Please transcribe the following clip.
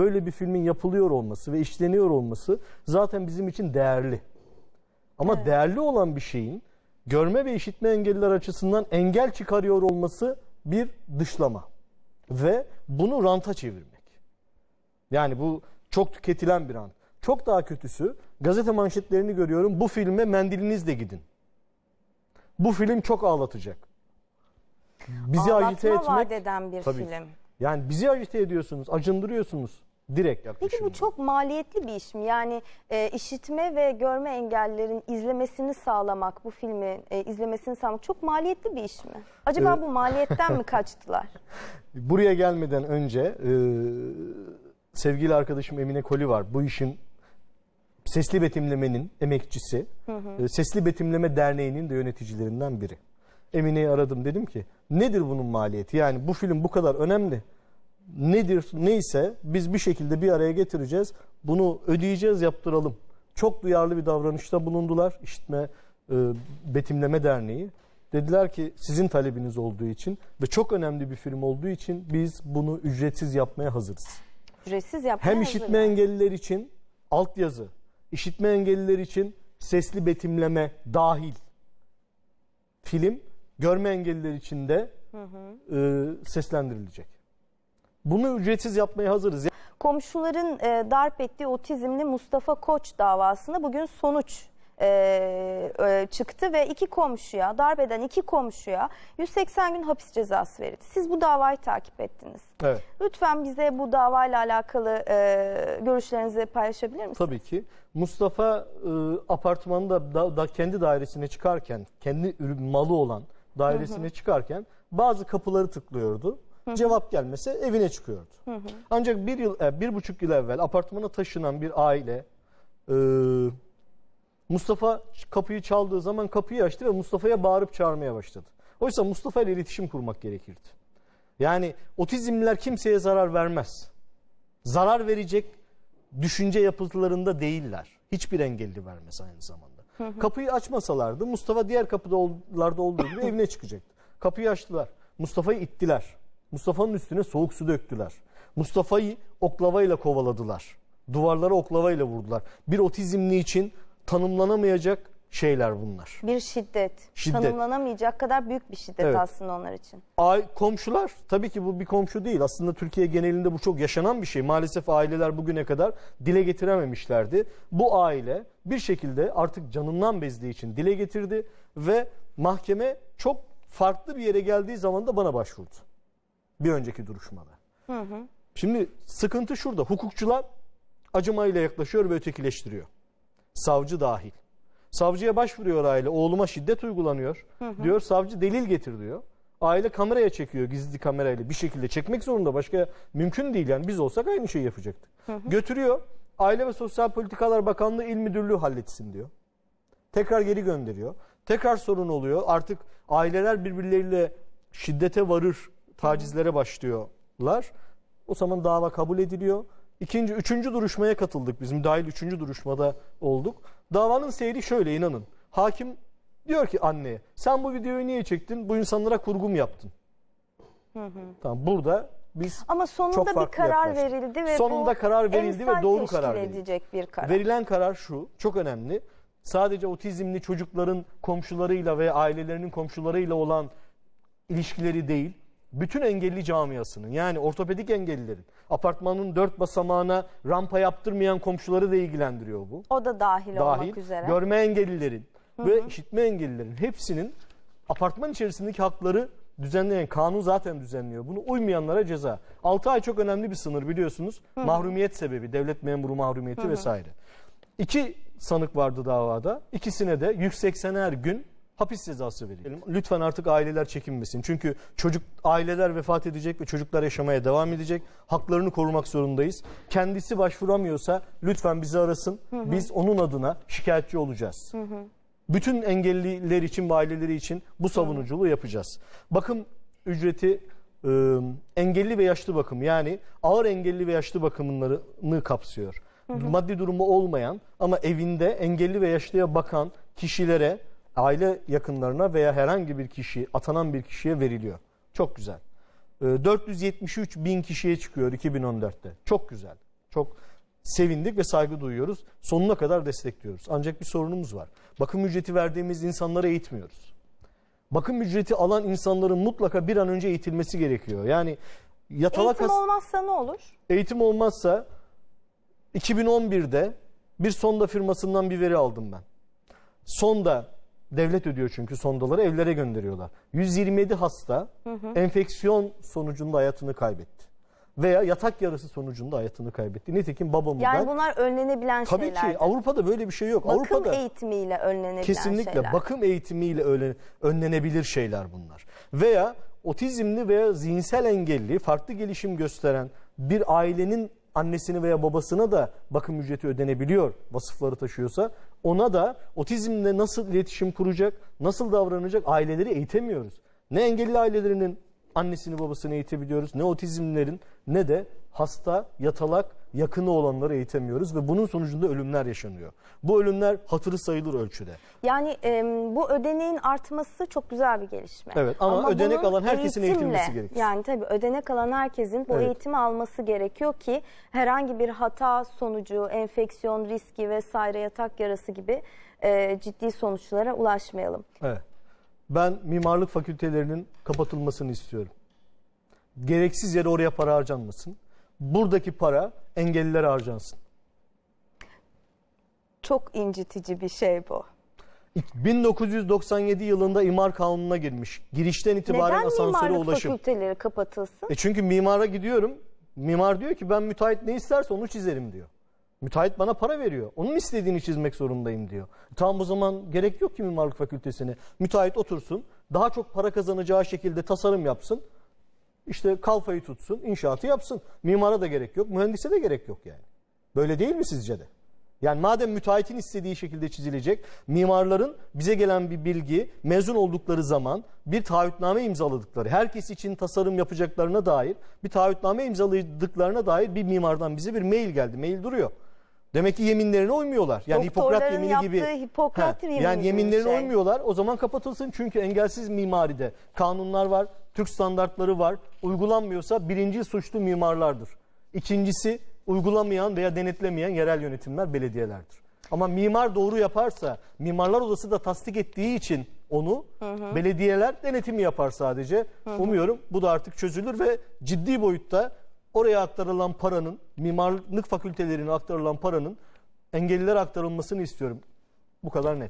böyle bir filmin yapılıyor olması ve işleniyor olması zaten bizim için değerli. Ama evet. değerli olan bir şeyin görme ve işitme engelliler açısından engel çıkarıyor olması bir dışlama. Ve bunu ranta çevirmek. Yani bu çok tüketilen bir rant. Çok daha kötüsü gazete manşetlerini görüyorum. Bu filme mendilinizle gidin. Bu film çok ağlatacak. Bizi Ağlatma agite etmek. Ağlatma bir Tabii. film. Yani bizi agite ediyorsunuz, acındırıyorsunuz. Direkt yaklaşım. Peki bu çok maliyetli bir iş mi? Yani e, işitme ve görme engellerin izlemesini sağlamak, bu filmi e, izlemesini sağlamak çok maliyetli bir iş mi? Acaba ee... bu maliyetten mi kaçtılar? Buraya gelmeden önce e, sevgili arkadaşım Emine Koli var. Bu işin sesli betimlemenin emekçisi, hı hı. E, sesli Betimleme Derneği'nin de yöneticilerinden biri. Emine'yi aradım dedim ki nedir bunun maliyeti? Yani bu film bu kadar önemli nedir neyse biz bir şekilde bir araya getireceğiz. Bunu ödeyeceğiz yaptıralım. Çok duyarlı bir davranışta bulundular işitme e, betimleme derneği. Dediler ki sizin talebiniz olduğu için ve çok önemli bir film olduğu için biz bunu ücretsiz yapmaya hazırız. Ücretsiz yapmaya Hem işitme engelliler için altyazı, işitme engelliler için sesli betimleme dahil film, görme engelliler için de hı hı. E, seslendirilecek. Bunu ücretsiz yapmaya hazırız. Komşuların e, darp ettiği otizmli Mustafa Koç davasında bugün sonuç e, e, çıktı ve iki komşuya, darbeden iki komşuya 180 gün hapis cezası verildi. Siz bu davayı takip ettiniz. Evet. Lütfen bize bu davayla alakalı e, görüşlerinizi paylaşabilir misiniz? Tabii ki. Mustafa e, apartmanda da, da kendi dairesine çıkarken, kendi malı olan dairesine hı hı. çıkarken bazı kapıları tıklıyordu. Hı -hı. Cevap gelmese evine çıkıyordu. Hı hı. Ancak bir yıl, e, bir buçuk yıl evvel apartmana taşınan bir aile e, Mustafa kapıyı çaldığı zaman kapıyı açtı ve Mustafa'ya bağırıp çağırmaya başladı. Oysa Mustafa ile iletişim kurmak gerekirdi. Yani otizmliler kimseye zarar vermez. Zarar verecek düşünce yapıtlarında değiller. Hiçbir engelli vermez aynı zamanda. Hı hı. Kapıyı açmasalardı Mustafa diğer kapıda old, olduğu gibi evine çıkacaktı. Kapıyı açtılar. Mustafa'yı ittiler. Mustafa'nın üstüne soğuk su döktüler. Mustafa'yı oklavayla kovaladılar. Duvarlara oklavayla vurdular. Bir otizmli için tanımlanamayacak şeyler bunlar. Bir şiddet. şiddet. Tanımlanamayacak kadar büyük bir şiddet evet. aslında onlar için. Ay, komşular tabii ki bu bir komşu değil. Aslında Türkiye genelinde bu çok yaşanan bir şey. Maalesef aileler bugüne kadar dile getirememişlerdi. Bu aile bir şekilde artık canından bezdiği için dile getirdi ve mahkeme çok farklı bir yere geldiği zaman da bana başvurdu. Bir önceki duruşmada. Hı hı. Şimdi sıkıntı şurada. Hukukçular acımayla yaklaşıyor ve ötekileştiriyor. Savcı dahil. Savcıya başvuruyor aile. Oğluma şiddet uygulanıyor. Hı hı. Diyor savcı delil getir diyor. Aile kameraya çekiyor gizli kamerayla bir şekilde çekmek zorunda başka mümkün değil yani biz olsak aynı şeyi yapacaktık. Hı hı. Götürüyor Aile ve Sosyal Politikalar Bakanlığı İl Müdürlüğü halletsin diyor. Tekrar geri gönderiyor. Tekrar sorun oluyor artık aileler birbirleriyle şiddete varır tacizlere başlıyorlar. O zaman dava kabul ediliyor. İkinci, üçüncü duruşmaya katıldık. Bizim dahil üçüncü duruşmada olduk. Davanın seyri şöyle inanın. Hakim diyor ki anneye sen bu videoyu niye çektin? Bu insanlara kurgum yaptın. Hı hı. Tamam burada biz Ama sonunda çok bir karar yaklaştık. verildi ve sonunda karar verildi ve doğru karar verildi. bir karar. Verilen karar şu, çok önemli. Sadece otizmli çocukların komşularıyla ve ailelerinin komşularıyla olan ilişkileri değil, bütün engelli camiasının yani ortopedik engellilerin apartmanın dört basamağına rampa yaptırmayan komşuları da ilgilendiriyor bu. O da dahil, dahil olmak üzere. Görme engellilerin hı hı. ve işitme engellilerin hepsinin apartman içerisindeki hakları düzenleyen kanun zaten düzenliyor. Bunu uymayanlara ceza. 6 ay çok önemli bir sınır biliyorsunuz. Hı hı. Mahrumiyet sebebi, devlet memuru mahrumiyeti hı hı. vesaire. İki sanık vardı davada. İkisine de 180'er gün hapis cezası verelim. Lütfen artık aileler çekinmesin. Çünkü çocuk aileler vefat edecek ve çocuklar yaşamaya devam edecek. Haklarını korumak zorundayız. Kendisi başvuramıyorsa lütfen bizi arasın. Hı hı. Biz onun adına şikayetçi olacağız. Hı hı. Bütün engelliler için ve aileleri için bu savunuculuğu hı. yapacağız. Bakım ücreti e, engelli ve yaşlı bakım yani ağır engelli ve yaşlı bakımlarını kapsıyor. Hı hı. Maddi durumu olmayan ama evinde engelli ve yaşlıya bakan kişilere aile yakınlarına veya herhangi bir kişi atanan bir kişiye veriliyor. Çok güzel. 473 ee, bin kişiye çıkıyor 2014'te. Çok güzel. Çok sevindik ve saygı duyuyoruz. Sonuna kadar destekliyoruz. Ancak bir sorunumuz var. Bakım ücreti verdiğimiz insanları eğitmiyoruz. Bakım ücreti alan insanların mutlaka bir an önce eğitilmesi gerekiyor. Yani yatalak Eğitim olmazsa ne olur? Eğitim olmazsa 2011'de bir sonda firmasından bir veri aldım ben. Sonda Devlet ödüyor çünkü sondaları evlere gönderiyorlar. 127 hasta hı hı. enfeksiyon sonucunda hayatını kaybetti. Veya yatak yarısı sonucunda hayatını kaybetti. Nitekim babamı yani ben... Yani bunlar önlenebilen tabii şeyler. Tabii ki Avrupa'da böyle bir şey yok. Bakım Avrupa'da, eğitimiyle önlenebilen şeyler. Kesinlikle bakım eğitimiyle önlenebilir şeyler bunlar. Veya otizmli veya zihinsel engelli farklı gelişim gösteren bir ailenin annesini veya babasına da bakım ücreti ödenebiliyor vasıfları taşıyorsa ona da otizmle nasıl iletişim kuracak, nasıl davranacak aileleri eğitemiyoruz. Ne engelli ailelerinin annesini babasını eğitebiliyoruz ne otizmlerin ne de hasta, yatalak yakını olanları eğitemiyoruz ve bunun sonucunda ölümler yaşanıyor. Bu ölümler hatırı sayılır ölçüde. Yani e, bu ödeneğin artması çok güzel bir gelişme. Evet ama, ama ödenek alan herkesin eğitimle, eğitilmesi gerekiyor. Yani tabii ödenek alan herkesin bu evet. eğitimi alması gerekiyor ki herhangi bir hata sonucu, enfeksiyon riski vesaire yatak yarası gibi e, ciddi sonuçlara ulaşmayalım. Evet. Ben mimarlık fakültelerinin kapatılmasını istiyorum. Gereksiz yere oraya para harcanmasın buradaki para engellilere harcansın. Çok incitici bir şey bu. 1997 yılında imar kanununa girmiş. Girişten itibaren Neden asansöre mimarlık ulaşım. fakülteleri kapatılsın? E çünkü mimara gidiyorum. Mimar diyor ki ben müteahhit ne isterse onu çizerim diyor. Müteahhit bana para veriyor. Onun istediğini çizmek zorundayım diyor. Tam bu zaman gerek yok ki mimarlık fakültesini. Müteahhit otursun, daha çok para kazanacağı şekilde tasarım yapsın işte kalfayı tutsun, inşaatı yapsın. Mimara da gerek yok, mühendise de gerek yok yani. Böyle değil mi sizce de? Yani madem müteahhitin istediği şekilde çizilecek, mimarların bize gelen bir bilgi, mezun oldukları zaman bir taahhütname imzaladıkları, herkes için tasarım yapacaklarına dair bir taahhütname imzaladıklarına dair bir mimardan bize bir mail geldi. Mail duruyor. Demek ki yeminlerine uymuyorlar. Yani Hipokrat yemini gibi. Hipokrat yemini yani yeminlerine şey. uymuyorlar. O zaman kapatılsın çünkü engelsiz mimaride kanunlar var, Türk standartları var. Uygulanmıyorsa birinci suçlu mimarlardır. İkincisi uygulamayan veya denetlemeyen yerel yönetimler belediyelerdir. Ama mimar doğru yaparsa, mimarlar odası da tasdik ettiği için onu hı hı. belediyeler denetimi yapar sadece. Hı hı. Umuyorum bu da artık çözülür ve ciddi boyutta oraya aktarılan paranın, mimarlık fakültelerine aktarılan paranın engellilere aktarılmasını istiyorum. Bu kadar net.